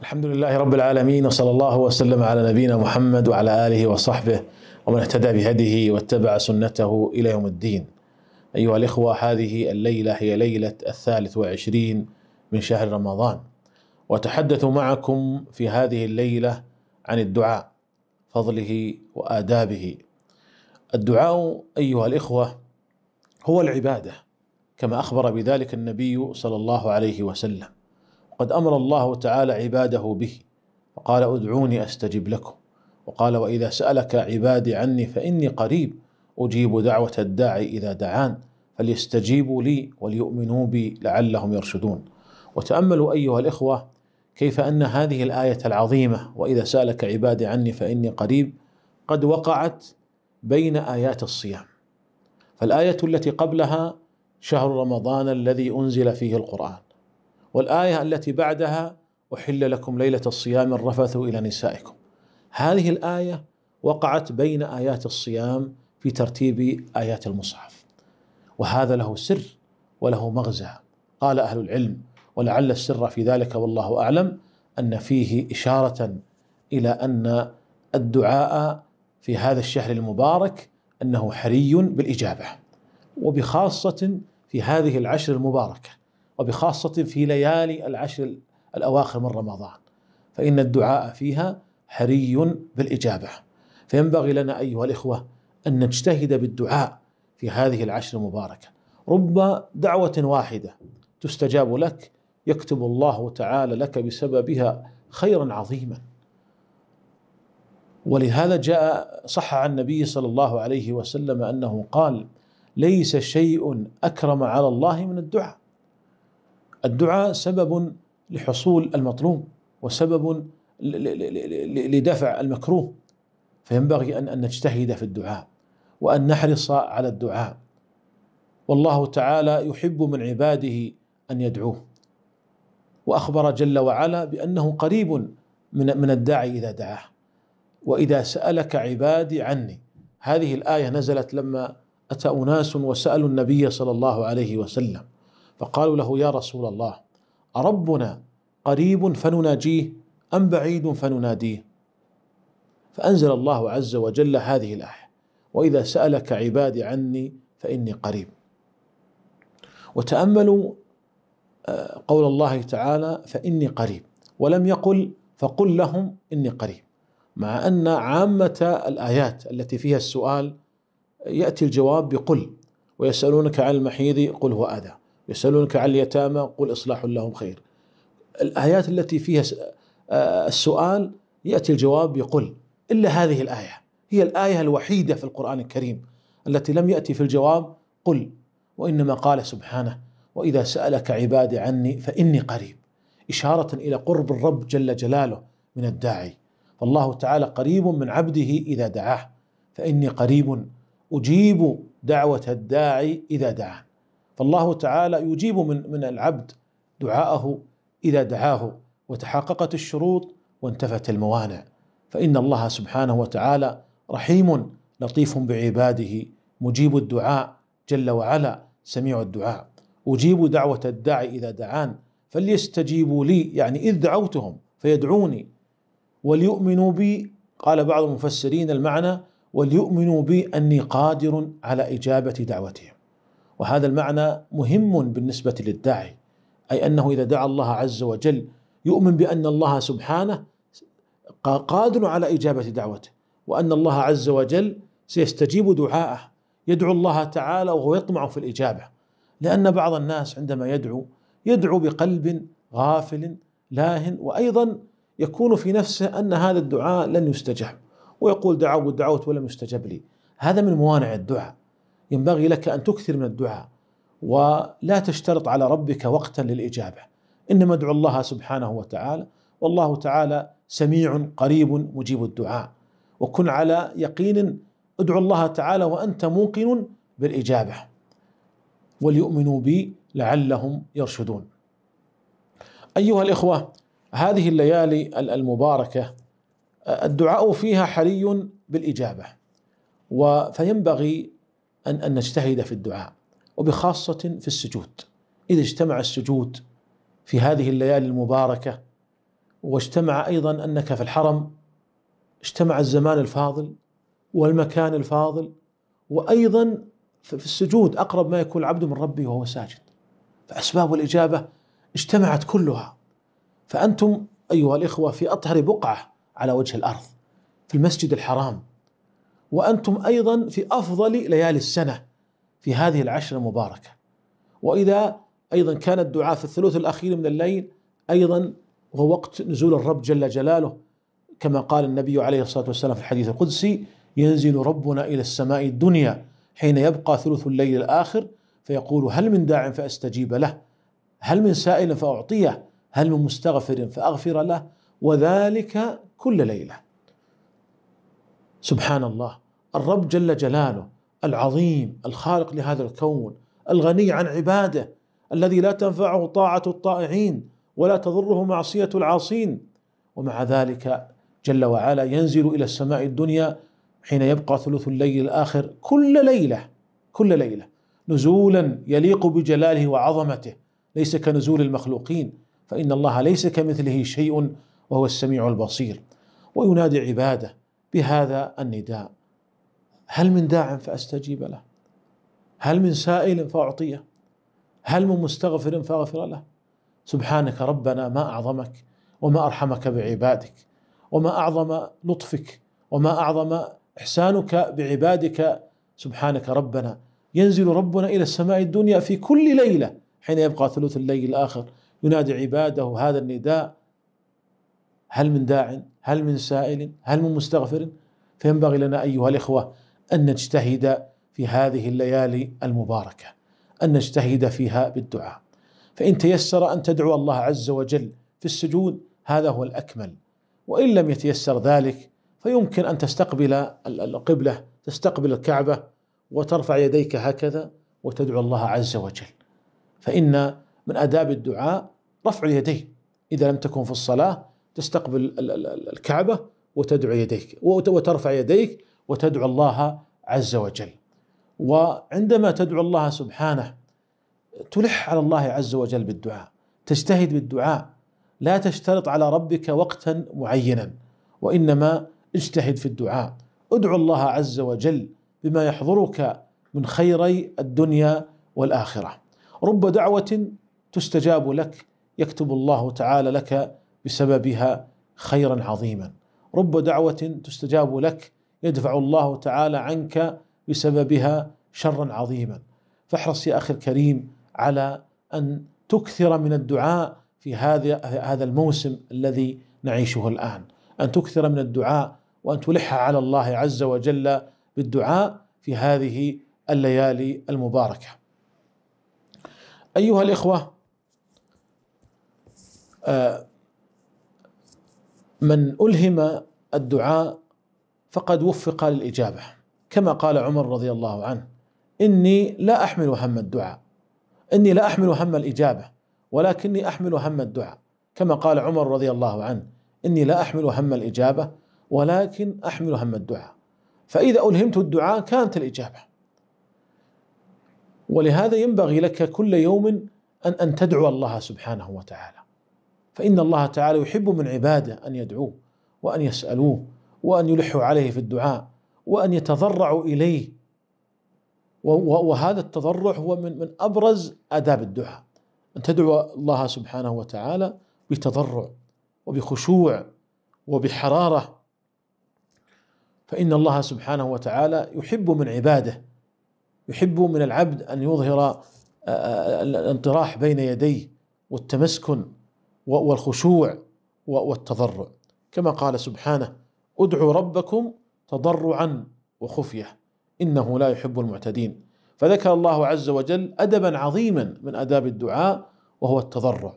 الحمد لله رب العالمين وصلى الله وسلم على نبينا محمد وعلى آله وصحبه ومن اهتدى بهديه واتبع سنته إلى يوم الدين أيها الإخوة هذه الليلة هي ليلة الثالث والعشرين من شهر رمضان وتحدث معكم في هذه الليلة عن الدعاء فضله وآدابه الدعاء أيها الإخوة هو العبادة كما أخبر بذلك النبي صلى الله عليه وسلم قد امر الله تعالى عباده به فقال ادعوني استجب لكم وقال واذا سالك عبادي عني فاني قريب اجيب دعوه الداعي اذا دعان فليستجيبوا لي وليؤمنوا بي لعلهم يرشدون وتاملوا ايها الاخوه كيف ان هذه الايه العظيمه واذا سالك عبادي عني فاني قريب قد وقعت بين ايات الصيام فالايه التي قبلها شهر رمضان الذي انزل فيه القران والآية التي بعدها أحل لكم ليلة الصيام الرفث إلى نسائكم هذه الآية وقعت بين آيات الصيام في ترتيب آيات المصحف وهذا له سر وله مغزى قال أهل العلم ولعل السر في ذلك والله أعلم أن فيه إشارة إلى أن الدعاء في هذا الشهر المبارك أنه حري بالإجابة وبخاصة في هذه العشر المباركة وبخاصة في ليالي العشر الأواخر من رمضان فإن الدعاء فيها حري بالإجابة فينبغي لنا أيها الإخوة أن نجتهد بالدعاء في هذه العشر المباركة رب دعوة واحدة تستجاب لك يكتب الله تعالى لك بسببها خيرا عظيما ولهذا جاء صح عن النبي صلى الله عليه وسلم انه قال ليس شيء اكرم على الله من الدعاء الدعاء سبب لحصول المطلوب وسبب لدفع المكروه فينبغي ان ان نجتهد في الدعاء وان نحرص على الدعاء والله تعالى يحب من عباده ان يدعوه واخبر جل وعلا بانه قريب من من الداعي اذا دعاه واذا سالك عبادي عني هذه الايه نزلت لما اتى اناس وسالوا النبي صلى الله عليه وسلم فقالوا له يا رسول الله أربنا قريب فنناجيه أم بعيد فنناديه فأنزل الله عز وجل هذه الآية وإذا سألك عبادي عني فإني قريب وتأملوا آه، قول الله تعالى فإني قريب ولم يقل فقل لهم إني قريب مع أن عامة الآيات التي فيها السؤال يأتي الجواب بقل ويسألونك عن المحيض قل هو أذى يسألونك عن اليتامى قل إصلاح لهم خير الآيات التي فيها آه، السؤال يأتي الجواب يقول إلا هذه الآية هي الآية الوحيدة في القرآن الكريم التي لم يأتي في الجواب قل وإنما قال سبحانه وإذا سألك عبادي عني فإني قريب إشارة إلى قرب الرب جل جلاله من الداعي فالله تعالى قريب من عبده إذا دعاه فإني قريب أجيب دعوة الداعي إذا دعاه فالله تعالى يجيب من من العبد دعاءه اذا دعاه وتحققت الشروط وانتفت الموانع فان الله سبحانه وتعالى رحيم لطيف بعباده مجيب الدعاء جل وعلا سميع الدعاء اجيب دعوه الداعي اذا دعان فليستجيبوا لي يعني اذ دعوتهم فيدعوني وليؤمنوا بي قال بعض المفسرين المعنى وليؤمنوا بي اني قادر على اجابه دعوتهم وهذا المعنى مهم بالنسبة للداعي أي أنه إذا دعا الله عز وجل يؤمن بأن الله سبحانه قادر على إجابة دعوته وأن الله عز وجل سيستجيب دعاءه يدعو الله تعالى وهو يطمع في الإجابة لأن بعض الناس عندما يدعو يدعو بقلب غافل لاه وأيضا يكون في نفسه أن هذا الدعاء لن يستجاب ويقول دعوت دعوت ولم يستجب لي هذا من موانع الدعاء ينبغي لك ان تكثر من الدعاء ولا تشترط على ربك وقتا للاجابه انما ادعو الله سبحانه وتعالى والله تعالى سميع قريب مجيب الدعاء وكن على يقين ادعو الله تعالى وانت موقن بالاجابه وليؤمنوا بي لعلهم يرشدون. ايها الاخوه هذه الليالي المباركه الدعاء فيها حري بالاجابه فينبغي أن أن نجتهد في الدعاء وبخاصة في السجود إذا اجتمع السجود في هذه الليالي المباركة واجتمع أيضا أنك في الحرم اجتمع الزمان الفاضل والمكان الفاضل وأيضا في السجود أقرب ما يكون العبد من ربه وهو ساجد فأسباب الإجابة اجتمعت كلها فأنتم أيها الإخوة في أطهر بقعة على وجه الأرض في المسجد الحرام وأنتم أيضا في أفضل ليالي السنة في هذه العشر المباركة وإذا أيضا كان الدعاء في الثلث الأخير من الليل أيضا هو وقت نزول الرب جل جلاله كما قال النبي عليه الصلاة والسلام في الحديث القدسي ينزل ربنا إلى السماء الدنيا حين يبقى ثلث الليل الآخر فيقول هل من داع فأستجيب له هل من سائل فأعطيه هل من مستغفر فأغفر له وذلك كل ليله سبحان الله الرب جل جلاله العظيم الخالق لهذا الكون الغني عن عباده الذي لا تنفعه طاعه الطائعين ولا تضره معصيه العاصين ومع ذلك جل وعلا ينزل الى السماء الدنيا حين يبقى ثلث الليل الاخر كل ليله كل ليله نزولا يليق بجلاله وعظمته ليس كنزول المخلوقين فان الله ليس كمثله شيء وهو السميع البصير وينادي عباده بهذا النداء هل من داع فاستجيب له هل من سائل فاعطيه هل من مستغفر فاغفر له سبحانك ربنا ما اعظمك وما ارحمك بعبادك وما اعظم لطفك وما اعظم احسانك بعبادك سبحانك ربنا ينزل ربنا الى السماء الدنيا في كل ليله حين يبقى ثلث الليل الاخر ينادي عباده هذا النداء هل من داع هل من سائل هل من مستغفر فينبغي لنا ايها الاخوه ان نجتهد في هذه الليالي المباركه ان نجتهد فيها بالدعاء فان تيسر ان تدعو الله عز وجل في السجود هذا هو الاكمل وان لم يتيسر ذلك فيمكن ان تستقبل القبله تستقبل الكعبه وترفع يديك هكذا وتدعو الله عز وجل فان من اداب الدعاء رفع اليدين اذا لم تكن في الصلاه تستقبل الكعبة وتدعو يديك وترفع يديك وتدعو الله عز وجل وعندما تدعو الله سبحانه تلح على الله عز وجل بالدعاء تجتهد بالدعاء لا تشترط على ربك وقتا معينا وانما اجتهد في الدعاء ادعو الله عز وجل بما يحضرك من خيري الدنيا والاخره رب دعوه تستجاب لك يكتب الله تعالى لك بسببها خيرا عظيما رب دعوة تستجاب لك يدفع الله تعالى عنك بسببها شرا عظيما فاحرص يا أخي الكريم على أن تكثر من الدعاء في هذا هذا الموسم الذي نعيشه الآن أن تكثر من الدعاء وأن تلح على الله عز وجل بالدعاء في هذه الليالي المباركة أيها الإخوة آه من ألهم الدعاء فقد وفق للإجابة كما قال عمر رضي الله عنه إني لا أحمل هم الدعاء إني لا أحمل هم الإجابة ولكني أحمل هم الدعاء كما قال عمر رضي الله عنه إني لا أحمل هم الإجابة ولكن أحمل هم الدعاء فإذا ألهمت الدعاء كانت الإجابة ولهذا ينبغي لك كل يوم أن أن تدعو الله سبحانه وتعالى فإن الله تعالى يحب من عباده أن يدعوه وأن يسألوه وأن يلحوا عليه في الدعاء وأن يتضرعوا إليه وهذا التضرع هو من من أبرز آداب الدعاء أن تدعو الله سبحانه وتعالى بتضرع وبخشوع وبحرارة فإن الله سبحانه وتعالى يحب من عباده يحب من العبد أن يظهر الانطراح بين يديه والتمسكن والخشوع والتضرع كما قال سبحانه ادعوا ربكم تضرعا وخفيه انه لا يحب المعتدين فذكر الله عز وجل ادبا عظيما من اداب الدعاء وهو التضرع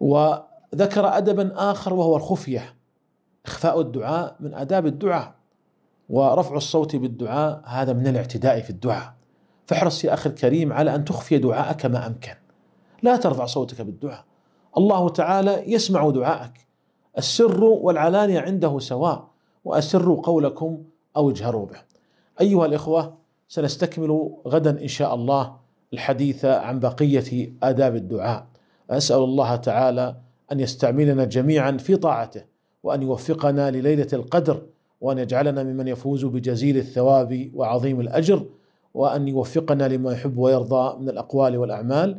وذكر ادبا اخر وهو الخفيه اخفاء الدعاء من اداب الدعاء ورفع الصوت بالدعاء هذا من الاعتداء في الدعاء فاحرص يا اخي الكريم على ان تخفي دعاءك ما امكن لا ترفع صوتك بالدعاء الله تعالى يسمع دعاءك السر والعلانية عنده سواء وأسروا قولكم أو اجهروا به أيها الإخوة سنستكمل غدا إن شاء الله الحديث عن بقية آداب الدعاء أسأل الله تعالى أن يستعملنا جميعا في طاعته وأن يوفقنا لليلة القدر وأن يجعلنا ممن يفوز بجزيل الثواب وعظيم الأجر وأن يوفقنا لما يحب ويرضى من الأقوال والأعمال